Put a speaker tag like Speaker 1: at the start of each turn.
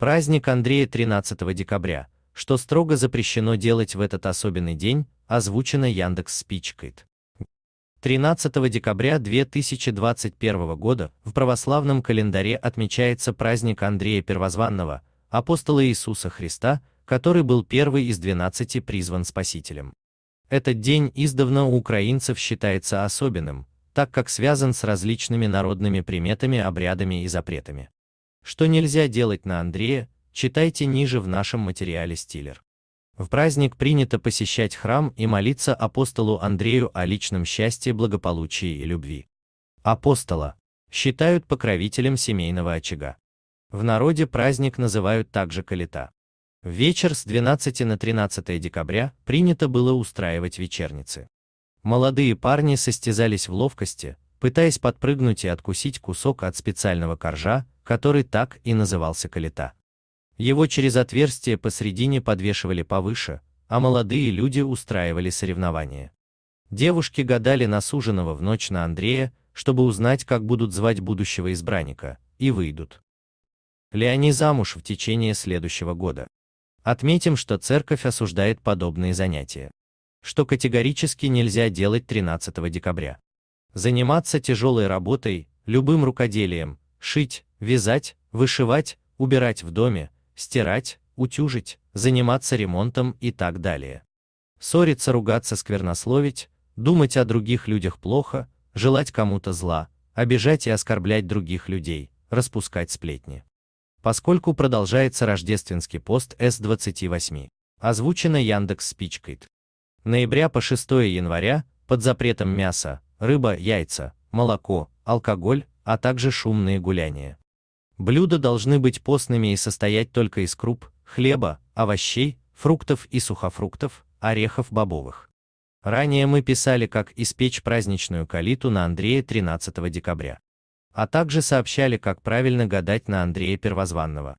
Speaker 1: праздник Андрея 13 декабря, что строго запрещено делать в этот особенный день, озвучено Яндекс Спичкает. 13 декабря 2021 года в православном календаре отмечается праздник Андрея Первозванного, апостола Иисуса Христа, который был первый из 12 призван Спасителем. Этот день издавна у украинцев считается особенным, так как связан с различными народными приметами, обрядами и запретами. Что нельзя делать на Андрея, читайте ниже в нашем материале «Стиллер». В праздник принято посещать храм и молиться апостолу Андрею о личном счастье, благополучии и любви. Апостола считают покровителем семейного очага. В народе праздник называют также калита. В вечер с 12 на 13 декабря принято было устраивать вечерницы. Молодые парни состязались в ловкости, пытаясь подпрыгнуть и откусить кусок от специального коржа, который так и назывался калита. Его через отверстие посредине подвешивали повыше, а молодые люди устраивали соревнования. Девушки гадали на суженого в ночь на Андрея, чтобы узнать, как будут звать будущего избранника, и выйдут ли они замуж в течение следующего года. Отметим, что церковь осуждает подобные занятия, что категорически нельзя делать 13 декабря. Заниматься тяжелой работой, любым рукоделием, шить, вязать, вышивать, убирать в доме, стирать, утюжить, заниматься ремонтом и так далее. Ссориться, ругаться, сквернословить, думать о других людях плохо, желать кому-то зла, обижать и оскорблять других людей, распускать сплетни. Поскольку продолжается рождественский пост С-28, озвучено Яндекс Спичкайт. Ноября по 6 января под запретом мясо, рыба, яйца, молоко, алкоголь, а также шумные гуляния. Блюда должны быть постными и состоять только из круп, хлеба, овощей, фруктов и сухофруктов, орехов бобовых. Ранее мы писали, как испечь праздничную калиту на Андрея 13 декабря. А также сообщали, как правильно гадать на Андрея Первозванного.